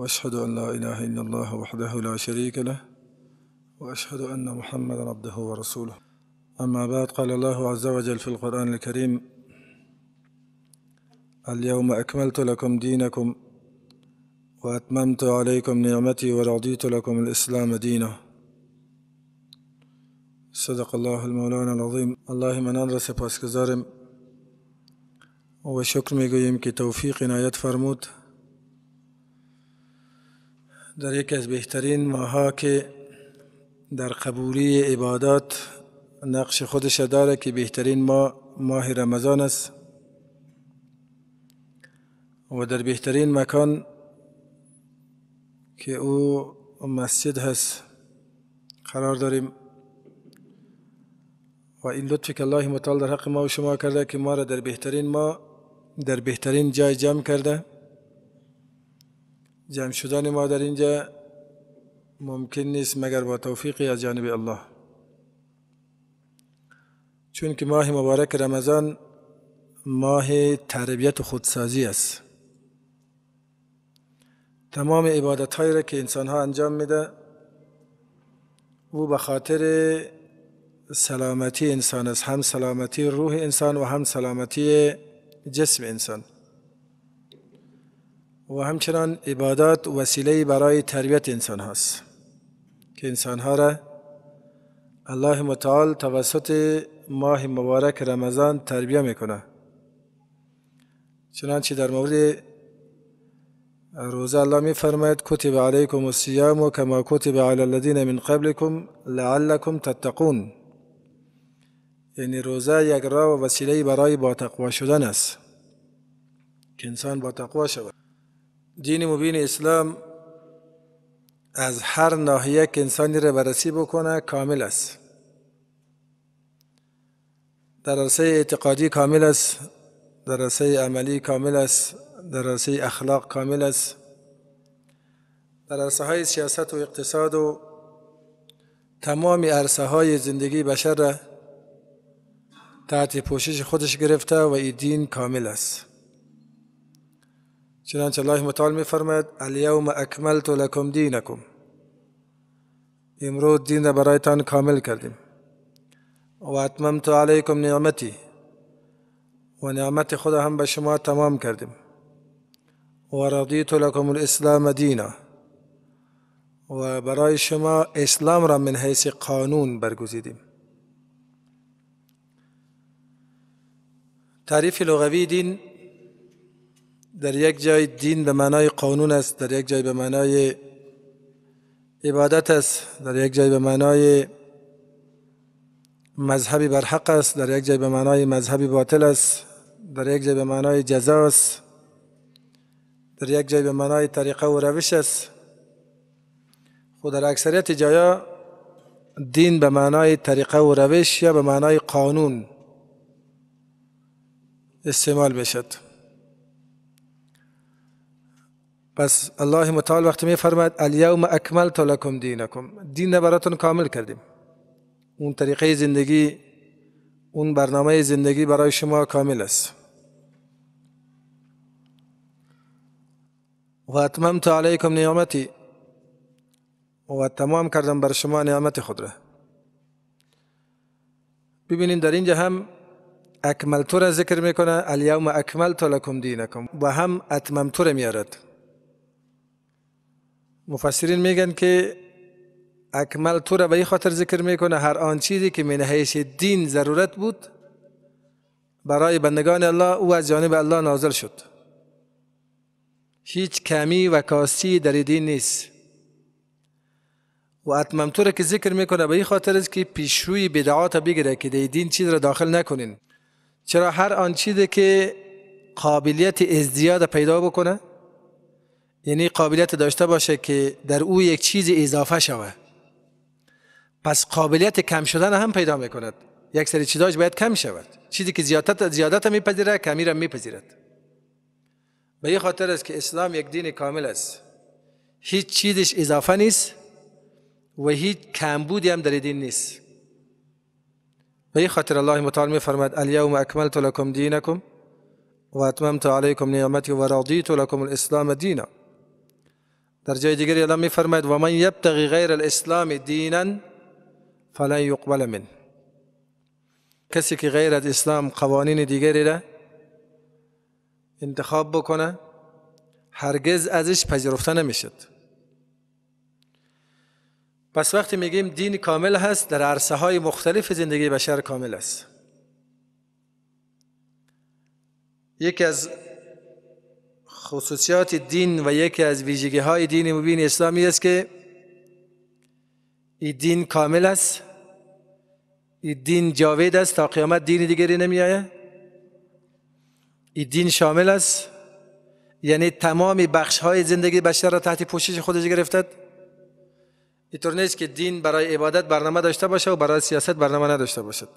وأشهد أن لا إله إلا الله وحده لا شريك له وأشهد أن محمدا عبده ورسوله أما بعد قال الله عز وجل في القرآن الكريم اليوم أكملت لكم دينكم وأتممت عليكم نعمتي ورضيت لكم الإسلام دينا صدق الله المولانا العظيم اللهم ننرى سپاسگزارم زارم وشكر میگوییم که توفیق عنایت فرمود در یکی از بهترین ماها که در قبولی عبادات نقش خودش داره که بهترین ماه ماه رمضان است و در بهترین مکان که او مسجد هست قرار داریم و این لطفی که الله متعال در حق ما و شما کرده که ما را در بهترین ما در بهترین جای جمع کرده جمع شدن ما در اینجا ممکن نیست مگر با توفیقی از جانب الله چون که ماه مبارک رمضان ماه تربیت و خودسازی است تمام عبادت را که انسان ها انجام میده او به خاطر سلامتی انسان است هم سلامتی روح انسان و هم سلامتی جسم انسان و همچنان عبادات وسیله برای تربیت انسان هاست که انسان ها را الله متعال توسط ماه مبارک رمضان تربیه میکنه چنانچه در مورد روزه الله میفرماید کتب علیکم الصیام و کما کتب علی الذین من قبلکم لعلکم تتقون یعنی روزه یک راه و وسیله برای با تقوا شدن است که انسان با تقوا شود دین مبین اسلام از هر ناحیه که انسانی را بررسی بکنه کامل است در عرصه اعتقادی کامل است در عرصه عملی کامل است در عرصه اخلاق کامل است در عرصه های سیاست و اقتصاد و تمام عرصه های زندگی بشر را تحت پوشش خودش گرفته و این دین کامل است چنانچه الله متعال می فرماید الیوم اکملت لکم دینکم امروز دین را برایتان کامل کردیم و اتممت علیکم نعمتی و نعمت خود هم به شما تمام کردیم و رضیت لکم الاسلام دینا و برای شما اسلام را من حیث قانون برگزیدیم تعریف لغوی دین در یک جای دین به معنای قانون است در یک جای به معنای عبادت است در یک جای به معنای مذهبی برحق است در یک جای به معنای مذهبی باطل است در یک جای به معنای جزا است در یک جای به معنای طریقه و روش است خود خب در اکثریت جایا دین به معنای طریقه و روش یا به معنای قانون استعمال بشد پس الله متعال وقتی فرماید الیوم اکملت لکم دینکم دین براتون کامل کردیم اون طریقه زندگی اون برنامه زندگی برای شما کامل است و اتممت علیکم نعمتی و تمام کردم بر شما نعمت خود را ببینید در اینجا هم اکملتو را ذکر میکنه الیوم اکملت لکم دینکم و هم اتممتو را میارد مفسرین میگن که اکمل تو را به این خاطر ذکر میکنه هر آن چیزی که من حیث دین ضرورت بود برای بندگان الله او از جانب الله نازل شد هیچ کمی و کاستی در دین نیست و تو را که ذکر میکنه به این خاطر است که پیشروی بدعات بگیره که در دین چیز را داخل نکنین چرا هر آن چیزی که قابلیت ازدیاد پیدا بکنه یعنی قابلیت داشته باشه که در او یک چیز اضافه شوه پس قابلیت کم شدن هم پیدا میکند یک سری چیزاش باید کم شود چیزی که زیادت زیادت میپذیره کمی را میپذیرد به این خاطر است که اسلام یک دین کامل است هیچ چیزش اضافه نیست و هیچ کمبودی هم در دین نیست به این خاطر الله متعال میفرماید الیوم اکملت لکم دینکم و اتممت علیکم نعمتی و رضیت لکم الاسلام دینا در جای دیگری الله میفرماید و من یبتغی غیر الاسلام دینا فلن یقبل من کسی که غیر از اسلام قوانین دیگری را انتخاب بکنه هرگز ازش پذیرفته نمیشد پس وقتی میگیم دین کامل هست در عرصه های مختلف زندگی بشر کامل است یکی از خصوصیات دین و یکی از ویژگی های دین مبین اسلامی است که این دین کامل است این دین جاوید است تا قیامت دین دیگری نمی آید این دین شامل است یعنی تمام بخش های زندگی بشر را تحت پوشش خودش گرفتد اینطور نیست که دین برای عبادت برنامه داشته باشد و برای سیاست برنامه نداشته باشد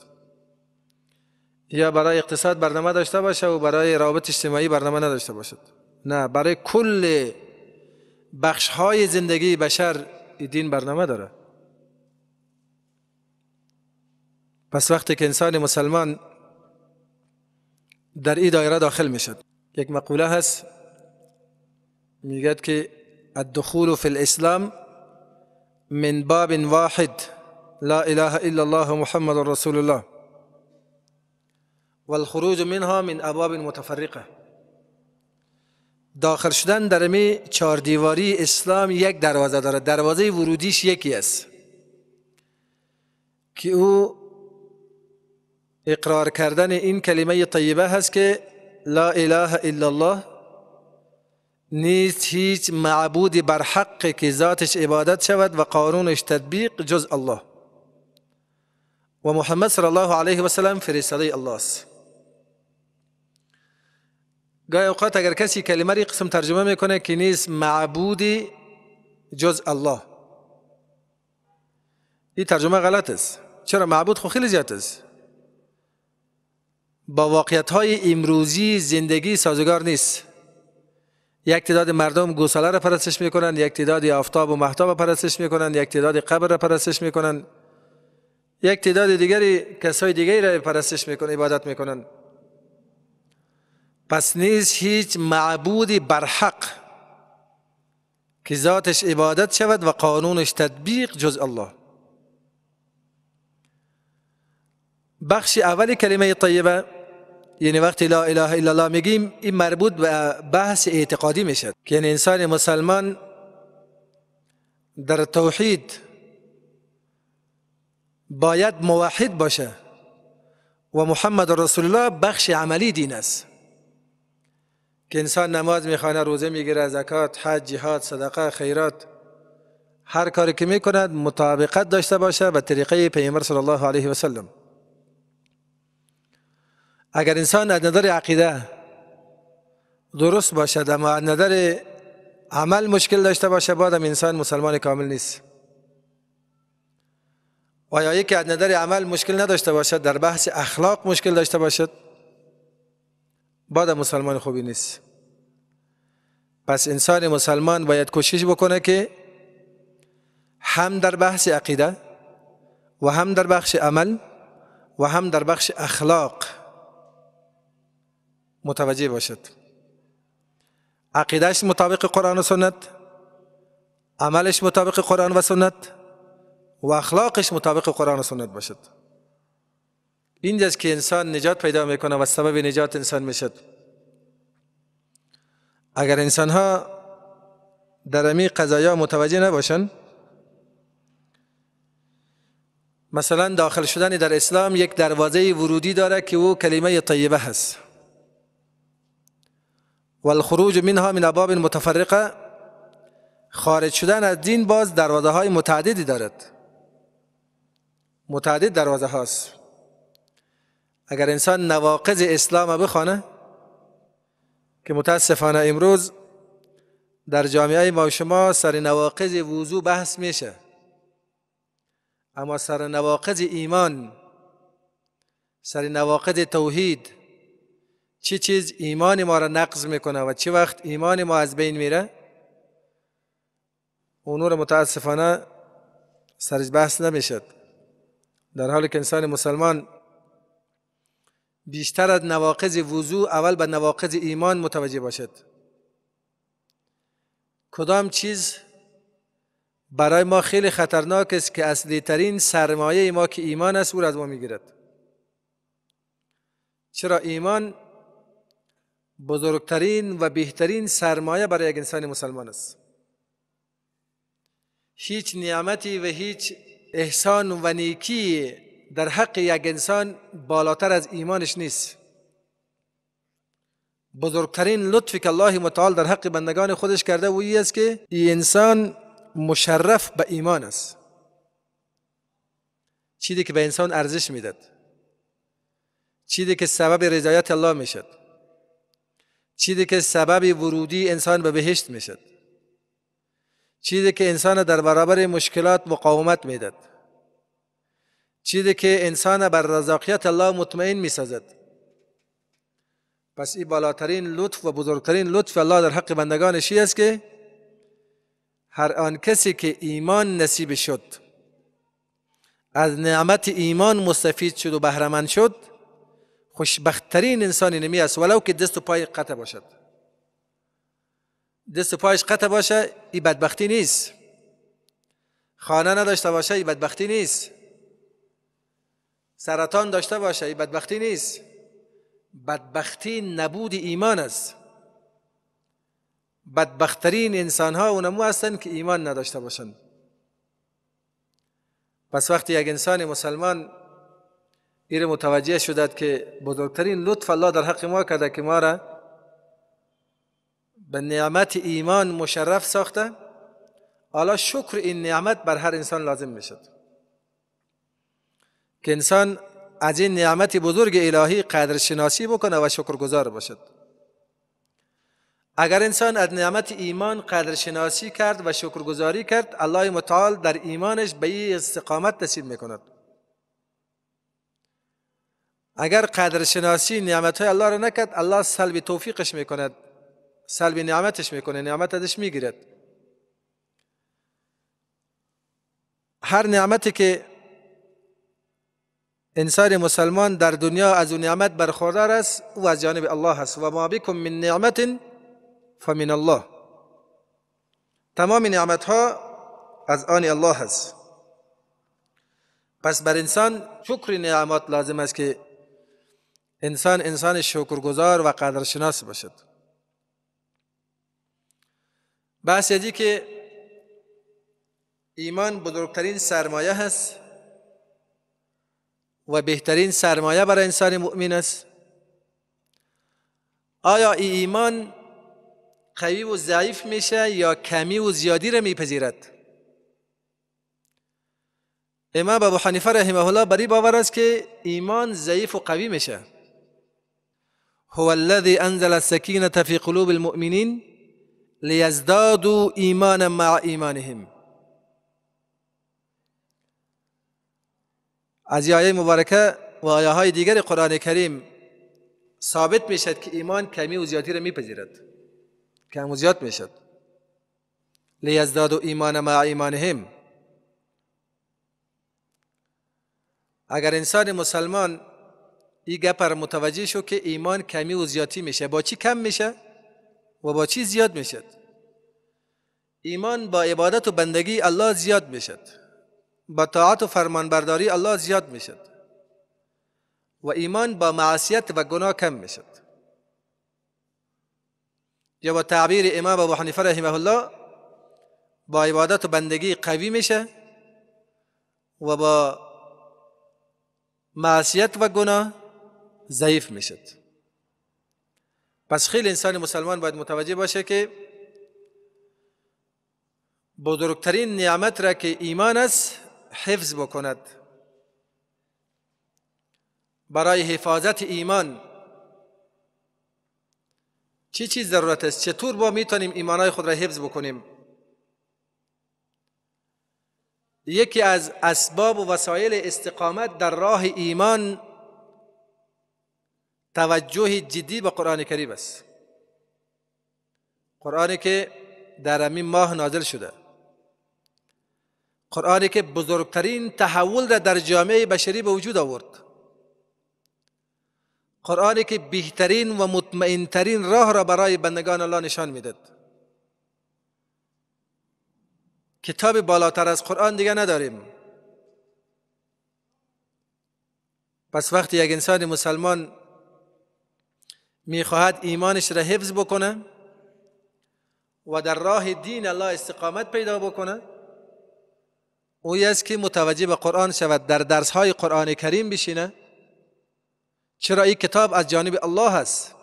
یا برای اقتصاد برنامه داشته باشد و برای روابط اجتماعی برنامه نداشته باشد نه برای کل بخش های زندگی بشر دین برنامه داره پس وقتی که انسان مسلمان در این دایره داخل میشد یک مقوله هست میگد که الدخول فی الاسلام من باب واحد لا اله الا الله محمد رسول الله والخروج منها من ابواب متفرقه داخل شدن در می چهار دیواری اسلام یک دروازه دارد دروازه ورودیش یکی است که او اقرار کردن این کلمه طیبه هست که لا اله الا الله نیست هیچ معبودی بر حق که ذاتش عبادت شود و قانونش تطبیق جز الله و محمد صلی الله علیه و سلم فرستاده الله است گاهی اوقات اگر کسی کلمه ری قسم ترجمه میکنه که نیست معبود جز الله این ترجمه غلط است چرا معبود خو خیلی زیاد است با واقعیت های امروزی زندگی سازگار نیست یک تعداد مردم گوساله را پرستش میکنند یک تعداد آفتاب و محتاب را پرستش میکنند یک تعداد قبر را پرستش میکنند یک تعداد دیگری کسای دیگری را پرستش میکنند عبادت میکنند پس نیز هیچ معبودی برحق که ذاتش عبادت شود و قانونش تطبیق جز الله بخش اول کلمه طیبه یعنی وقتی لا اله الا الله میگیم این مربوط به بحث اعتقادی میشد که یعنی انسان مسلمان در توحید باید موحد باشه و محمد رسول الله بخش عملی دین است که انسان نماز میخوانه روزه میگیره زکات حج جهاد صدقه خیرات هر کاری که میکند مطابقت داشته باشه به طریقه پیامبر صلی الله علیه و سلم اگر انسان از نظر عقیده درست باشد اما از نظر عمل مشکل داشته باشه بعدم انسان مسلمان کامل نیست و یا یکی از نظر عمل مشکل نداشته باشد در بحث اخلاق مشکل داشته باشد بعد مسلمان خوبی نیست پس انسان مسلمان باید کوشش بکنه که هم در بحث عقیده و هم در بخش عمل و هم در بخش اخلاق متوجه باشد عقیدهش مطابق قرآن و سنت عملش مطابق قرآن و سنت و اخلاقش مطابق قرآن و سنت باشد اینجاست که انسان نجات پیدا میکنه و سبب نجات انسان میشد اگر انسان ها در امی قضایا متوجه نباشن مثلا داخل شدن در اسلام یک دروازه ورودی داره که او کلمه طیبه هست و الخروج منها من ابواب متفرقه خارج شدن از دین باز دروازه های متعددی دارد متعدد دروازه هاست اگر انسان نواقض اسلام بخوانه که متاسفانه امروز در جامعه ما شما سر نواقض وضو بحث میشه اما سر نواقض ایمان سر نواقض توحید چه چی چیز ایمان ما را نقض میکنه و چه وقت ایمان ما از بین میره اونور متاسفانه سرش بحث نمیشد در حالی که انسان مسلمان بیشتر از نواقض وضوع اول به نواقض ایمان متوجه باشد کدام چیز برای ما خیلی خطرناک است که اصلی ترین سرمایه ما که ایمان است او را از ما میگیرد چرا ایمان بزرگترین و بهترین سرمایه برای یک انسان مسلمان است هیچ نعمتی و هیچ احسان و نیکی در حق یک انسان بالاتر از ایمانش نیست بزرگترین لطفی که الله متعال در حق بندگان خودش کرده و است که این انسان مشرف به ایمان است چیزی که به انسان ارزش میداد چیزی که سبب رضایت الله میشد چیزی که سبب ورودی انسان به بهشت میشد چیزی که انسان در برابر مشکلات مقاومت میداد چیزی که انسان بر رزاقیت الله مطمئن می سازد پس این بالاترین لطف و بزرگترین لطف الله در حق بندگانش این است که هر آن کسی که ایمان نصیب شد از نعمت ایمان مستفید شد و بهرمند شد خوشبختترین انسانی نمی است ولو که دست و پای قطع باشد دست و پایش قطع باشه ای بدبختی نیست خانه نداشته باشه ای بدبختی نیست سرطان داشته باشه این بدبختی نیست بدبختی نبود ایمان است بدبخترین انسان ها اونمو هستند که ایمان نداشته باشند پس وقتی یک انسان مسلمان ایره متوجه شده که بزرگترین لطف الله در حق ما کرده که ما را به نعمت ایمان مشرف ساخته حالا شکر این نعمت بر هر انسان لازم میشد که انسان از این نعمت بزرگ الهی قدر شناسی بکنه و شکرگزار باشد اگر انسان از نعمت ایمان قدر شناسی کرد و شکرگزاری کرد الله متعال در ایمانش به این استقامت نصیب میکند اگر قدر شناسی نعمت های الله را نکرد الله سلب توفیقش میکند سلب نعمتش میکنه نعمت ازش میگیرد هر نعمتی که انسان مسلمان در دنیا از اون نعمت برخوردار است او از جانب الله است و ما بكم من نعمت فمن الله تمام نعمت ها از آن الله است پس بر انسان شکر نعمت لازم است که انسان انسان شکرگزار و قدرشناس باشد بحث یدی که ایمان بزرگترین سرمایه هست و بهترین سرمایه برای انسان مؤمن است آیا ای ایمان قوی و ضعیف میشه یا کمی و زیادی را میپذیرد امام ابو حنیفه رحمه الله بری باور است که ایمان ضعیف و قوی میشه هو الذي انزل السكينه في قلوب المؤمنين ليزدادوا ایمانا مع ایمانهم از آیه مبارکه و آیه های دیگر قرآن کریم ثابت میشد که ایمان کمی و زیادی را میپذیرد کم و زیاد میشد لیزداد و ایمان مع ایمانهم اگر انسان مسلمان این گپر را متوجه شو که ایمان کمی و زیادی میشه با چی کم میشه و با چی زیاد میشد ایمان با عبادت و بندگی الله زیاد میشد با طاعت و فرمانبرداری الله زیاد میشد و ایمان با معصیت و گناه کم میشد یا با تعبیر امام ابو حنیفه رحمه الله با عبادت و بندگی قوی میشه و با معصیت و گناه ضعیف میشد پس خیلی انسان مسلمان باید متوجه باشه که بزرگترین نعمت را که ایمان است حفظ بکند برای حفاظت ایمان چی چیز ضرورت است چطور با میتونیم ایمانهای خود را حفظ بکنیم یکی از اسباب و وسایل استقامت در راه ایمان توجه جدی به قرآن کریم است قرآنی که در همین ماه نازل شده قرآنی که بزرگترین تحول را در جامعه بشری به وجود آورد قرآنی که بهترین و مطمئنترین راه را برای بندگان الله نشان میداد کتاب بالاتر از قرآن دیگه نداریم پس وقتی یک انسان مسلمان میخواهد ایمانش را حفظ بکنه و در راه دین الله استقامت پیدا بکنه اوی است که متوجه به قرآن شود در درس های قرآن کریم بشینه چرا این کتاب از جانب الله است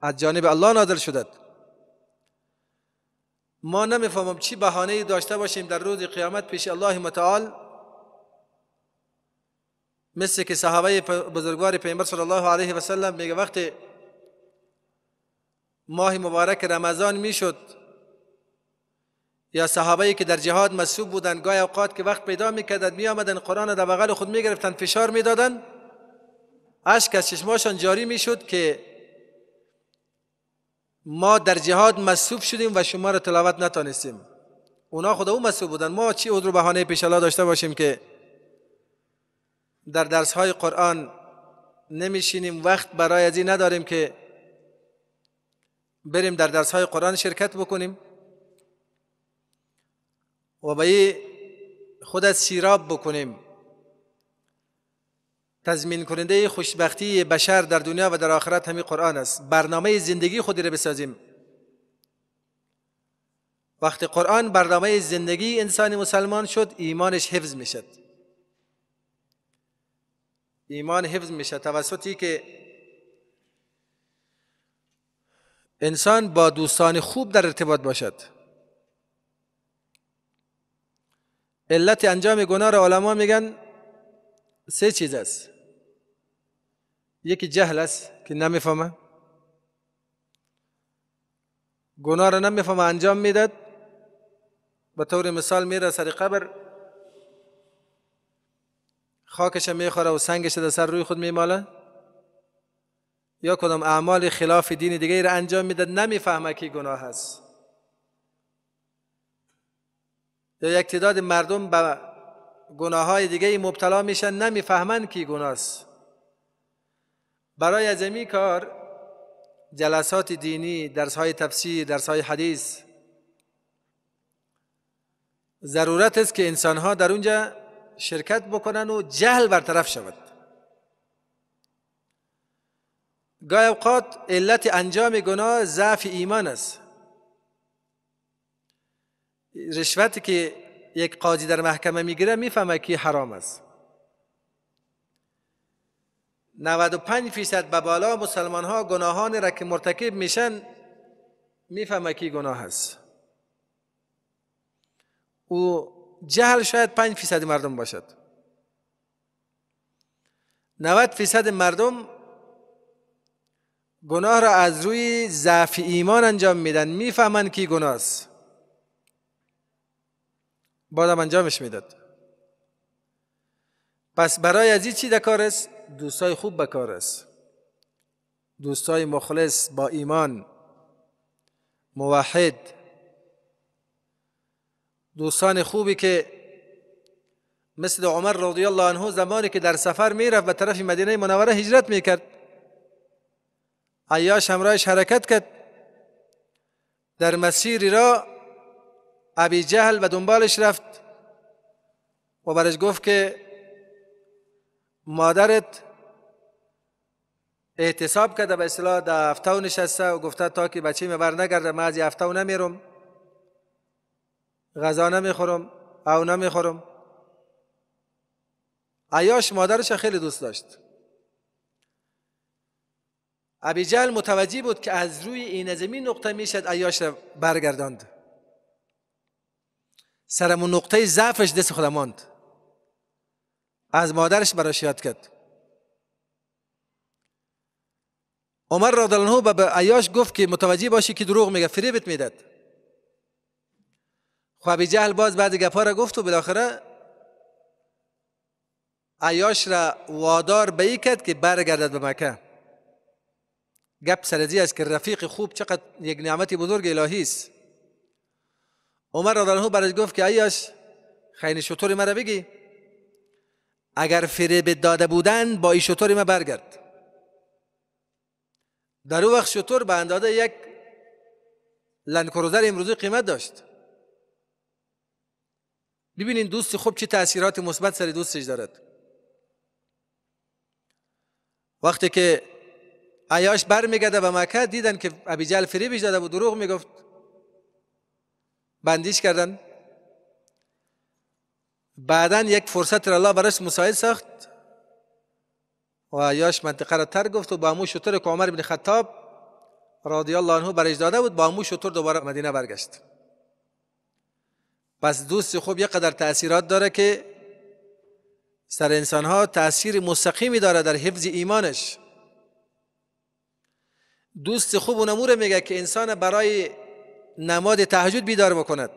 از جانب الله نازل شده ما نمیفهمم چی بهانه داشته باشیم در روز قیامت پیش الله متعال مثل که صحابه بزرگوار پیامبر صلی الله علیه و سلم میگه وقت ماه مبارک رمضان میشد یا صحابه که در جهاد مصوب بودن گاهی اوقات که وقت پیدا می‌کردند می‌آمدند قرآن در بغل خود می‌گرفتند فشار می‌دادند. اشک از چشماشان جاری میشد که ما در جهاد مصوب شدیم و شما را تلاوت نتانستیم اونا خود او مصوب بودن ما چی عذر بهانه پیش الله داشته باشیم که در درس قرآن نمیشینیم وقت برای از نداریم که بریم در درس قرآن شرکت بکنیم و به خود از سیراب بکنیم تضمین کننده خوشبختی بشر در دنیا و در آخرت همین قرآن است برنامه زندگی خودی را بسازیم وقتی قرآن برنامه زندگی انسان مسلمان شد ایمانش حفظ میشد ایمان حفظ میشد توسطی که انسان با دوستان خوب در ارتباط باشد علت انجام گناه را علما میگن سه چیز است یکی جهل است که نمیفهمه گناه را نمیفهمه انجام میداد به طور مثال میره سر قبر خاکش میخوره و سنگش در سر روی خود میماله یا کدام اعمال خلاف دین دیگه را انجام میداد نمیفهمه که گناه هست یا یک تعداد مردم به گناه های دیگه مبتلا میشن نمیفهمن کی گناست برای از کار جلسات دینی درس های تفسیر درس های حدیث ضرورت است که انسان ها در اونجا شرکت بکنن و جهل برطرف شود گای اوقات علت انجام گناه ضعف ایمان است رشوتی که یک قاضی در محکمه میگیره میفهمه که حرام است 95 فیصد به بالا مسلمان ها گناهان را که مرتکب میشن میفهمه که گناه است او جهل شاید 5 فیصد مردم باشد 90 فیصد مردم گناه را از روی ضعف ایمان انجام میدن میفهمند که گناه است بادم انجامش میداد پس برای از چی در کار است دوستای خوب به کار است دوستای مخلص با ایمان موحد دوستان خوبی که مثل عمر رضی الله عنه زمانی که در سفر میرفت به طرف مدینه منوره هجرت میکرد عیاش همراهش حرکت کرد در مسیری را ابی جهل به دنبالش رفت و برش گفت که مادرت احتساب کرده به اصطلاح در هفته نشسته و گفته تا که بچه میبر بر نگرده من از هفته نمیرم غذا نمیخورم او نمیخورم عیاش مادرش خیلی دوست داشت ابی جهل متوجه بود که از روی این زمین نقطه میشد عیاش را برگرداند سرمون نقطه ضعفش دست خودم ماند از مادرش براش یاد کرد عمر را به گفت که متوجه باشی که دروغ میگه فریبت میداد خوابی جهل باز بعد گپا را گفت و بالاخره ایاش را وادار به ای کرد که برگردد به مکه گپ سرزی است که رفیق خوب چقدر یک نعمت بزرگ الهی است عمر رضی برش گفت که ایاش خین شطور مرا بگی اگر فریب داده بودن با این شطور ما برگرد در او وقت شطور به اندازه یک لندکروزر امروزی قیمت داشت ببینین دوست خوب چه تاثیرات مثبت سر دوستش دارد وقتی که عیاش برمیگرده به مکه دیدن که جل فریبش داده بود دروغ میگفت بندیش کردن بعدا یک فرصت را الله برش مساعد ساخت و یاش منطقه را تر گفت و با امو شطر که عمر بن خطاب رضی الله عنه برش داده بود با امو شطر دوباره مدینه برگشت پس دوست خوب یک قدر تاثیرات داره که سر انسان ها تاثیر مستقیمی داره در حفظ ایمانش دوست خوب نموره میگه که انسان برای نماد تهجد بیدار بکند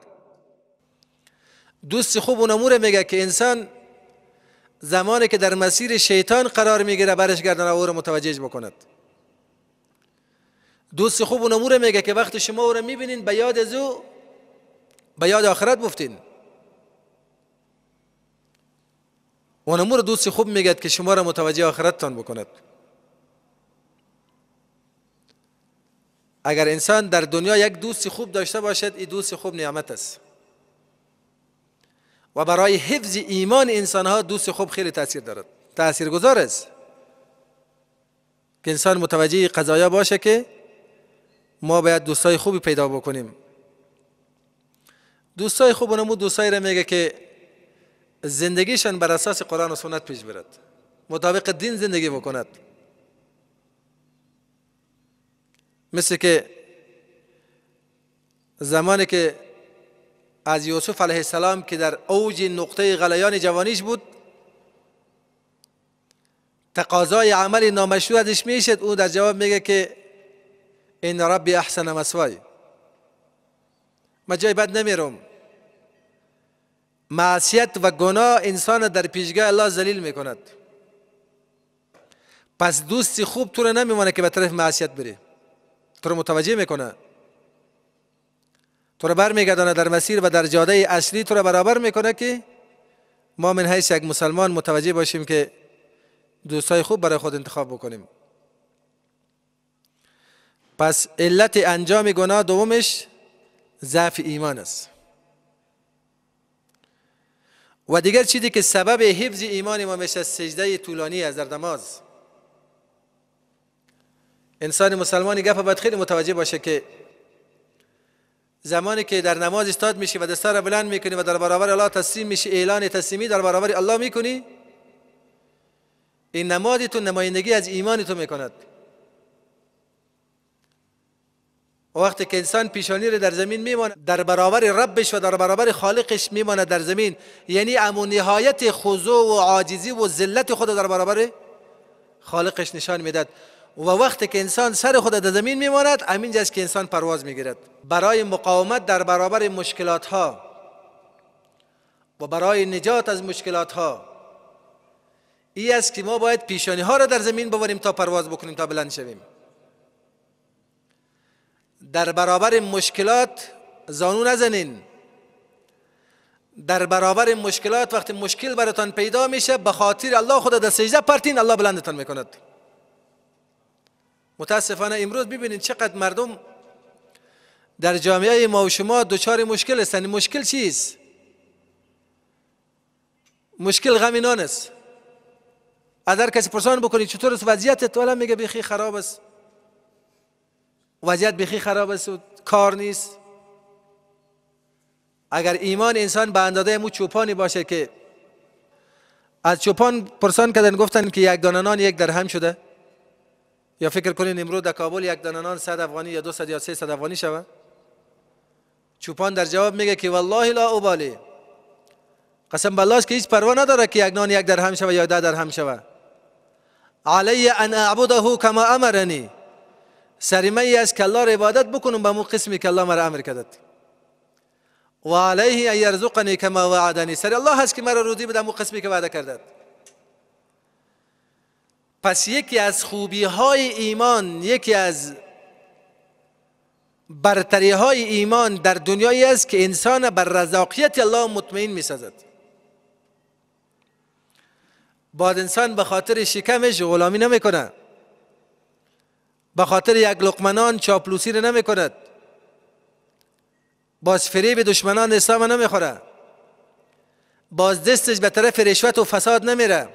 دوست خوب و امور میگه که انسان زمانی که در مسیر شیطان قرار میگیره برش گردن او رو متوجه بکند دوست خوب اون میگه که وقتی شما او رو میبینین به یاد از او به یاد آخرت بفتین اون نمور دوست خوب میگه که شما را متوجه آخرتتان بکند اگر انسان در دنیا یک دوست خوب داشته باشد این دوست خوب نعمت است و برای حفظ ایمان انسان ها دوست خوب خیلی تاثیر دارد تاثیر گذار است که انسان متوجه قضایا باشه که ما باید دوستای خوبی پیدا بکنیم دوستای خوب اونمو دوستایی را میگه که زندگیشان بر اساس قرآن و سنت پیش برد مطابق دین زندگی بکند مثل که زمانی که از یوسف علیه السلام که در اوج نقطه غلیان جوانیش بود تقاضای عمل نامشروع ازش میشد او در جواب میگه که این ربی احسن مسوای من جای بد نمیرم معصیت و گناه انسان در پیشگاه الله ذلیل میکند پس دوستی خوب تو رو نمیمانه که به طرف معصیت بری تو رو متوجه میکنه تو رو برمیگردانه در مسیر و در جاده اصلی تو رو برابر میکنه که ما من حیث یک مسلمان متوجه باشیم که دوستای خوب برای خود انتخاب بکنیم پس علت انجام گناه دومش ضعف ایمان است و دیگر چیزی که سبب حفظ ایمان ما میشه سجده طولانی از در نماز انسان مسلمانی گپ باید خیلی متوجه باشه که زمانی که در نماز استاد میشی و دستا را بلند میکنی و در برابر الله تسلیم میشی اعلان تسلیمی در برابر الله میکنی این نمازی تو نمایندگی از ایمان تو میکند وقتی که انسان پیشانی رو در زمین میماند در برابر ربش و در برابر خالقش میماند در زمین یعنی امون نهایت خضوع و عاجزی و ذلت خود در برابر خالقش نشان میداد و وقتی که انسان سر خود در زمین میماند امین است که انسان پرواز میگیرد برای مقاومت در برابر مشکلات ها و برای نجات از مشکلات ها ای است که ما باید پیشانی ها را در زمین ببریم تا پرواز بکنیم تا بلند شویم در برابر مشکلات زانو نزنین در برابر مشکلات وقتی مشکل براتان پیدا میشه به خاطر الله خود در سجده پرتین الله بلندتان میکند متاسفانه امروز ببینید چقدر مردم در جامعه ما و شما دچار مشکل هستند مشکل چیست مشکل غم اینان است اگر کسی پرسان بکنی چطور است وضعیتت الان میگه بخی خراب است وضعیت بخی خراب است و کار نیست اگر ایمان انسان به اندازه مو چوپانی باشه که از چوپان پرسان کردن گفتن که یک دانانان یک درهم شده یا فکر کنین امروز در کابل یک دانانان صد افغانی یا دو صد یا صد افغانی شوه چوپان در جواب میگه که والله لا ابالی قسم بالله که هیچ پروا نداره که یک نان یک درهم شوه یا ده درهم شوه علی ان اعبده کما امرنی سریمه ای از که الله عبادت بکنم به مو قسمی که الله مرا امر کرد و علیه ان یرزقنی کما وعدنی سر الله هست که مرا روزی بده مو قسمی که وعده کرده پس یکی از خوبی های ایمان یکی از برتری های ایمان در دنیایی است که انسان بر رزاقیت الله مطمئن می سازد بعد انسان به خاطر شکمش غلامی نمیکنه به خاطر یک لقمنان چاپلوسی رو نمی کند باز فریب دشمنان اسلام خورد، باز دستش به طرف رشوت و فساد نمیره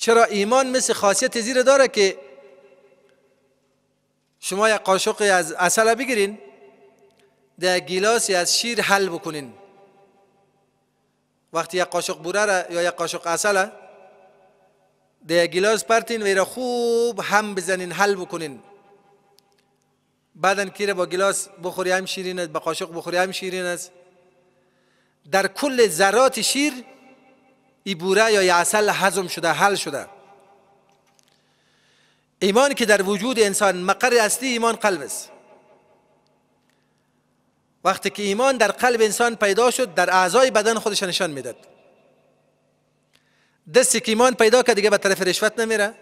چرا ایمان مثل خاصیت زیر داره که شما یک قاشق از اصل بگیرین در گیلاس از شیر حل بکنین وقتی یک قاشق بوره را یا یک قاشق اصل در گیلاس پرتین و را خوب هم بزنین حل بکنین بعدا که با گلاس بخوری هم شیرین است با قاشق بخوری هم شیرین است در کل ذرات شیر ای بوره یا اصل هضم شده حل شده ایمان که در وجود انسان مقر اصلی ایمان قلب است وقتی که ایمان در قلب انسان پیدا شد در اعضای بدن خودش نشان میداد دستی که ایمان پیدا که دیگه به طرف رشوت نمیره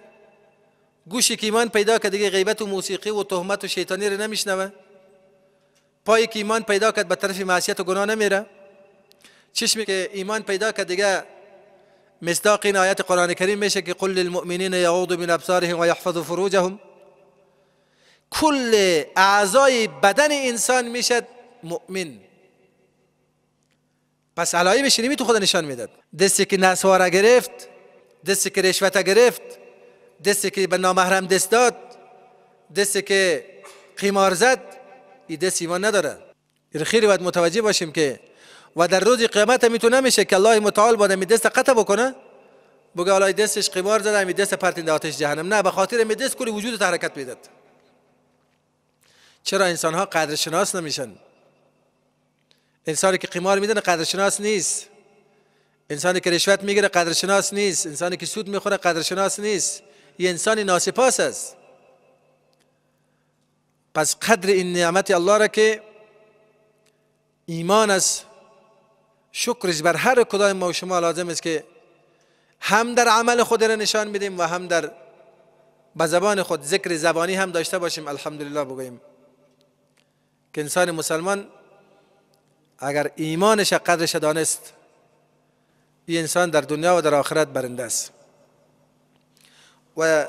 گوشی که ایمان پیدا که دیگه غیبت و موسیقی و تهمت و شیطانی رو نمیشنوه پایی که ایمان پیدا کرد به طرف معصیت و گناه نمیره چشمی که ایمان پیدا کرد دیگه مصداق این آیت قرآن کریم میشه که قل للمؤمنین یعوض من ابصارهم و یحفظ فروجهم کل اعضای بدن انسان میشد مؤمن پس علایم شنیمی تو خود نشان میداد دستی که نسواره گرفت دستی که رشوته گرفت دستی که به نامحرم دست داد دستی که قیمار زد این دست ایمان نداره خیلی باید متوجه باشیم که و در روز قیامت می تو نمیشه که الله متعال با می دست قطع بکنه بگه الله دستش قمار زده می دست در آتش جهنم نه به خاطر می دست کل وجود حرکت میداد چرا انسان ها قدر شناس نمیشن انسانی که قمار میدن قدر شناس نیست انسانی که رشوت میگیره قدرشناس نیست انسانی که سود میخوره قدر شناس نیست یه انسانی ناسپاس است پس قدر این نعمت الله را که ایمان است شکرش بر هر کدای ما و شما لازم است که هم در عمل خود را نشان بدیم و هم در به زبان خود ذکر زبانی هم داشته باشیم الحمدلله بگوییم که انسان مسلمان اگر ایمانش قدرش دانست این انسان در دنیا و در آخرت برنده است و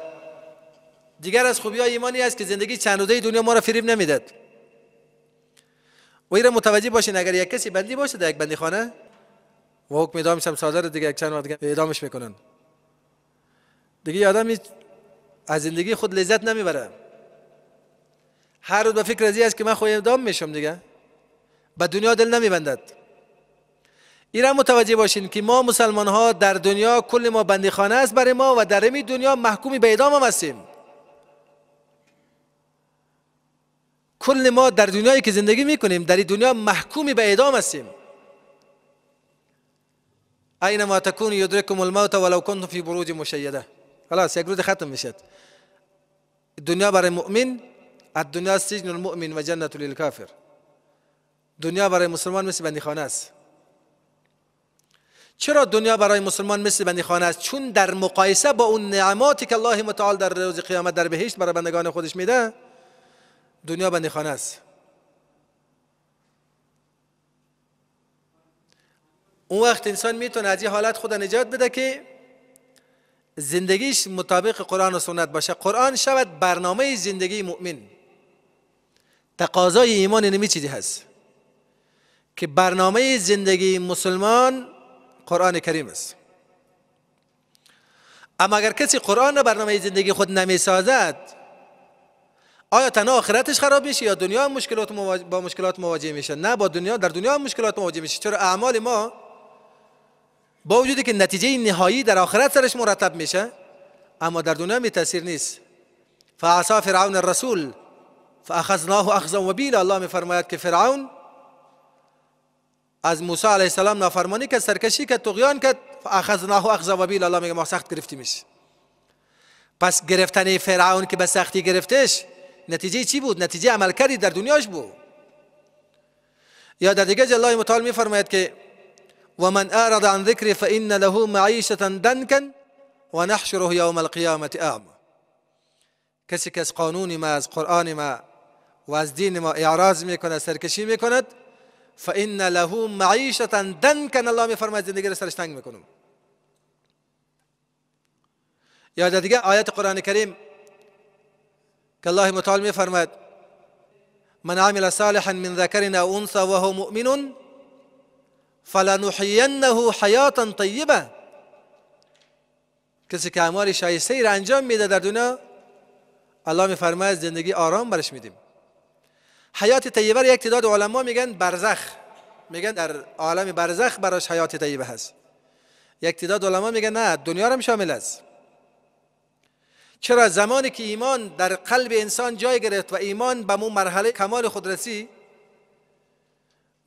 دیگر از خوبی های ایمانی است که زندگی چند روزه دنیا ما را فریب نمیداد و این متوجه باشین اگر یک کسی بندی باشه در یک بندی خانه و حکم اعدام هم سازه دیگه یک چند وقت دیگه اعدامش میکنن دیگه آدم از زندگی خود لذت نمیبره هر روز به فکر ازی است که من خود اعدام میشم دیگه به دنیا دل نمیبندد این متوجه باشین که ما مسلمان ها در دنیا کل ما بندی خانه است برای ما و در این دنیا محکومی به اعدام هم هستیم کل ما در دنیایی که زندگی میکنیم در این دنیا محکومی به اعدام هستیم ما تکون یدرکم الموت ولو کنتم فی بروج مشیده خلاص یک روز ختم میشد دنیا برای مؤمن الدنیا سجن المؤمن و جنت للکافر دنیا برای مسلمان مثل بندیخانه است چرا دنیا برای مسلمان مثل بندیخانه است چون در مقایسه با اون نعماتی که الله متعال در روز قیامت در بهشت برای بندگان خودش میده دنیا بنده خانه است اون وقت انسان میتونه از این حالت خود نجات بده که زندگیش مطابق قرآن و سنت باشه قرآن شود برنامه زندگی مؤمن تقاضای ایمان نمی چیزی هست که برنامه زندگی مسلمان قرآن کریم است اما اگر کسی قرآن را برنامه زندگی خود نمی سازد آیا تنها آخرتش خراب میشه یا دنیا هم مشکلات با مشکلات مواجه میشه نه با دنیا در دنیا هم مشکلات مواجه میشه چرا اعمال ما با وجودی که نتیجه نهایی در آخرت سرش مرتب میشه اما در دنیا می تاثیر نیست فعصا فرعون الرسول فاخذناه اخذا وبیلا الله میفرماید که فرعون از موسی علیه السلام نافرمانی که سرکشی کرد طغیان کرد فاخذناه اخذا الله میگه ما سخت گرفتیمش پس گرفتن فرعون که به سختی گرفتش نتیجه چی بود نتیجه عمل کاری در دنیاش بود یا در دیگه الله متعال میفرماید که و من اعرض عن ذکری فان له معیشه دنکا و نحشره یوم القیامه اعما کسی که از قانون ما از قرآن ما و از دین ما اعراض میکند سرکشی میکند فان له معیشه دنکا الله فرماید زندگی را سرش تنگ میکنم یا در دیگه قرآن کریم که الله متعال می فرماید من عمل صالحا من ذکر او و وهو مؤمن فلنحینه حیاتا طیبه کسی که اعمال شایسته ای را انجام میده در دنیا الله می فرماید زندگی آرام برش میدیم حیات طیبه یک تعداد علما میگن برزخ میگن در عالم برزخ براش حیات طیبه هست یک تعداد علما میگن نه دنیا هم شامل است چرا زمانی که ایمان در قلب انسان جای گرفت و ایمان به مو مرحله کمال خود رسید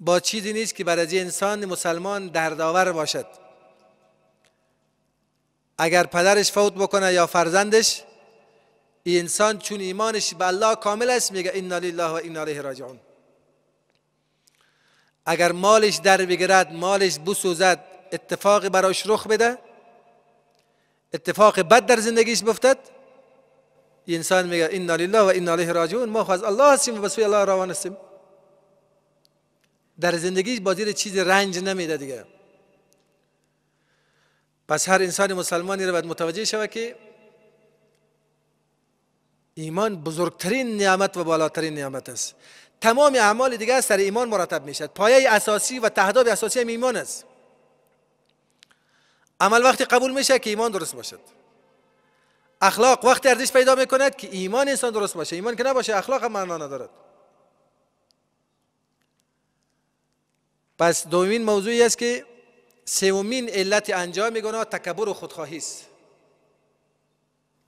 با چیزی نیست که برای انسان مسلمان دردآور باشد اگر پدرش فوت بکنه یا فرزندش این انسان چون ایمانش به الله کامل است میگه انا لله و انا الیه راجعون اگر مالش در بگیرد مالش بسوزد اتفاقی براش رخ بده اتفاق بد در زندگیش بفتد انسان میگه ان لله و ان الیه راجعون ما از الله هستیم و به سوی الله روان هستیم در زندگی با زیر چیز رنج نمیده دیگه پس هر انسان مسلمانی رو باید متوجه شود که ایمان بزرگترین نعمت و بالاترین نعمت است تمام اعمال دیگه سر ایمان مرتب میشد پایه اساسی و تهداب اساسی هم ایمان است عمل وقتی قبول میشه که ایمان درست باشد اخلاق وقتی ارزش پیدا میکند که ایمان انسان درست باشه ایمان که نباشه اخلاق هم معنا ندارد پس دومین موضوعی است که سومین علت انجام گناه تکبر و خودخواهی است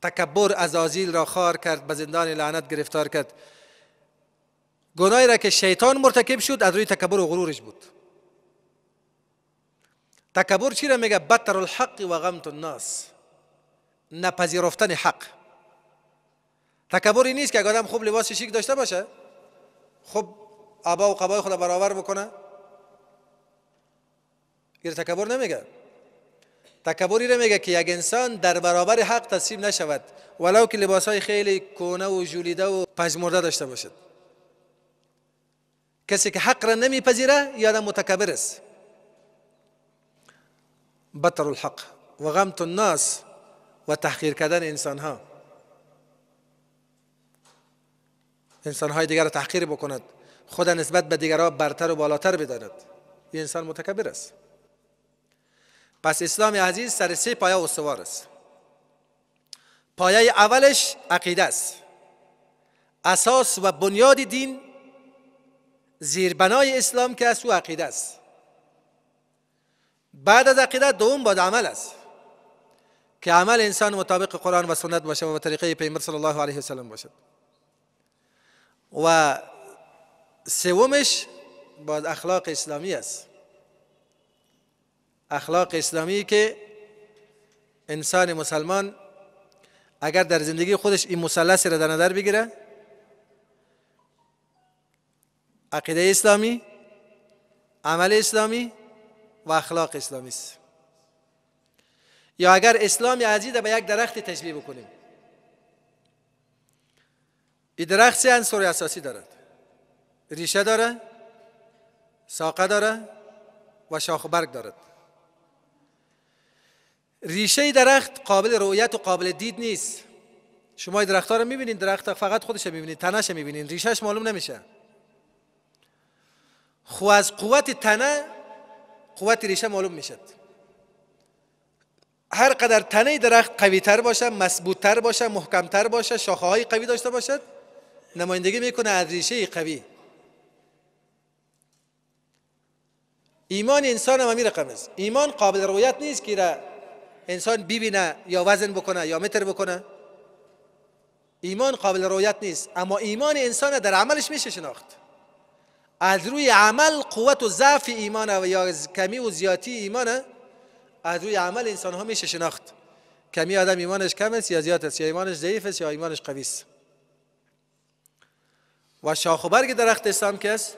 تکبر از آزیل را خار کرد به زندان لعنت گرفتار کرد گناهی را که شیطان مرتکب شد از روی تکبر و غرورش بود تکبر چی را میگه بطر الحق و غمت الناس نپذیرفتن حق تکبری نیست که اگر آدم خوب لباس شیک داشته باشه خوب آبا و قبای خود برابر بکنه این تکبر نمیگه تکبری رو میگه که یک انسان در برابر حق تصیب نشود ولو که لباس های خیلی کونه و جولیده و پجمرده داشته باشد کسی که حق را نمیپذیره یا متکبر است بطر الحق و غمت الناس و تحقیر کردن انسان ها انسان های دیگر را تحقیر بکند خود نسبت به دیگرها برتر و بالاتر بداند این انسان متکبر است پس اسلام عزیز سر سه پایه استوار است پایه اولش عقیده است اساس و بنیاد دین زیربنای اسلام که از او عقیده است بعد از عقیده دوم با عمل است که عمل انسان مطابق قرآن و سنت باشه و طریقه پیمبر صلی الله علیه وسلم باشد و سومش باز اخلاق اسلامی است اخلاق اسلامی که انسان مسلمان اگر در زندگی خودش این مثلث را در نظر بگیره عقیده اسلامی عمل اسلامی و اخلاق اسلامی است یا اگر اسلام عزیز به یک درخت تشبیه بکنیم این درخت سه انصار اساسی دارد ریشه داره ساقه داره و شاخ و برگ دارد ریشه درخت قابل رؤیت و قابل دید نیست شما درخت ها رو میبینید درخت فقط خودش میبینید تنش میبینید ریشهش معلوم نمیشه خو از قوت تنه قوت ریشه معلوم میشد هر قدر تنه درخت قوی تر باشه مضبوط تر باشه محکم تر باشه شاخه های قوی داشته باشد نمایندگی میکنه از ریشه قوی ایمان انسان هم همین رقم است ایمان قابل رویت نیست که را انسان ببینه یا وزن بکنه یا متر بکنه ایمان قابل رویت نیست اما ایمان انسان در عملش میشه شناخت از روی عمل قوت و ضعف ایمان و یا کمی و زیادی ایمانه از روی عمل انسان ها میشه شناخت کمی آدم ایمانش کم است یا زیاد است یا ایمانش ضعیف است یا ایمانش قوی است و شاخ و برگ درخت اسلام که است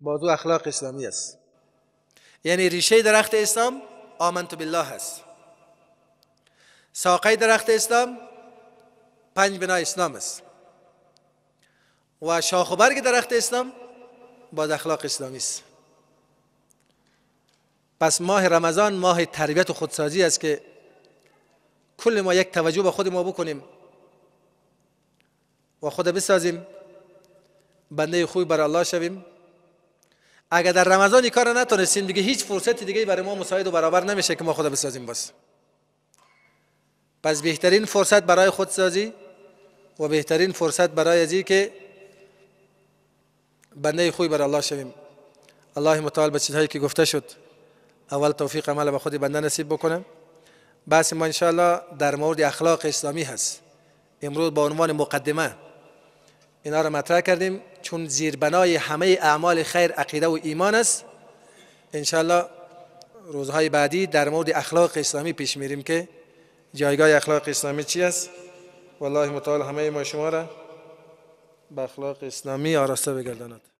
بازو اخلاق اسلامی است یعنی ریشه درخت اسلام آمنت بالله است ساقه درخت اسلام پنج بنا اسلام است و شاخ و برگ درخت اسلام باز اخلاق اسلامی است پس ماه رمضان ماه تربیت و خودسازی است که کل ما یک توجه به خود ما بکنیم و خود بسازیم بنده خوبی برای الله شویم اگر در رمضان این کار نتونستیم دیگه هیچ فرصت دیگه برای ما مساعد و برابر نمیشه که ما خود بسازیم باز پس بهترین فرصت برای خودسازی و بهترین فرصت برای ازی که بنده خوبی برای الله شویم الله متعال به چیزهایی که گفته شد اول توفیق عمل به خود بنده نصیب بکنم بحث ما انشاءالله در مورد اخلاق اسلامی هست امروز با عنوان مقدمه اینا را مطرح کردیم چون زیربنای همه اعمال خیر عقیده و ایمان است انشاءالله روزهای بعدی در مورد اخلاق اسلامی پیش میریم که جایگاه اخلاق اسلامی چی است والله متعال همه ما شما را به اخلاق اسلامی آراسته بگرداند